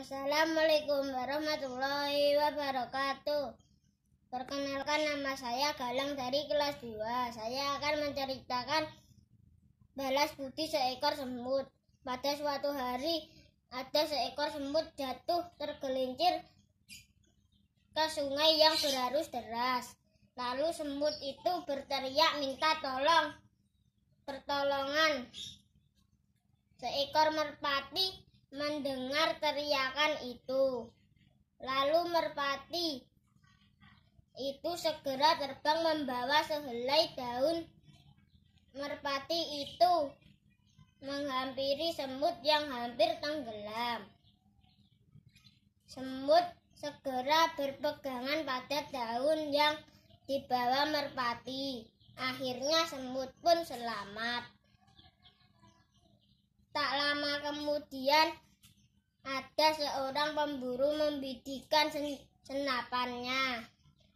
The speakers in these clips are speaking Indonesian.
Assalamualaikum warahmatullahi wabarakatuh. Perkenalkan nama saya Galang dari kelas 2. Saya akan menceritakan balas budi seekor semut. Pada suatu hari ada seekor semut jatuh tergelincir ke sungai yang berarus deras. Lalu semut itu berteriak minta tolong pertolongan. Seekor merpati mendengar teriakan itu. Lalu merpati itu segera terbang membawa sehelai daun. Merpati itu menghampiri semut yang hampir tenggelam. Semut segera berpegangan pada daun yang dibawa merpati. Akhirnya semut pun selamat. Tak lama kemudian ada seorang pemburu membidikan sen senapannya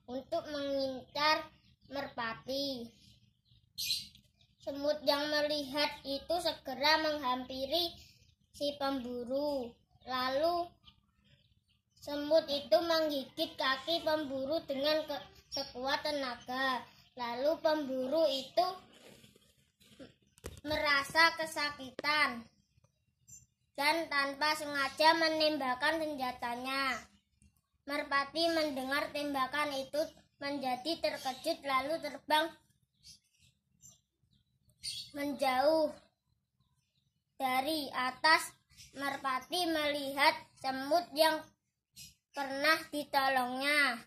untuk mengincar merpati. Semut yang melihat itu segera menghampiri si pemburu. Lalu semut itu menggigit kaki pemburu dengan sekuat tenaga. Lalu pemburu itu merasa kesakitan dan tanpa sengaja menembakkan senjatanya. Merpati mendengar tembakan itu menjadi terkejut lalu terbang menjauh dari atas merpati melihat semut yang pernah ditolongnya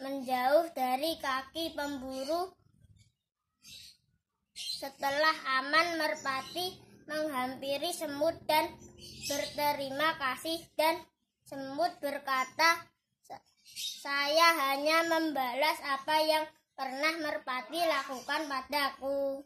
menjauh dari kaki pemburu setelah Aman Merpati menghampiri semut dan berterima kasih dan semut berkata, "Saya hanya membalas apa yang pernah Merpati lakukan padaku."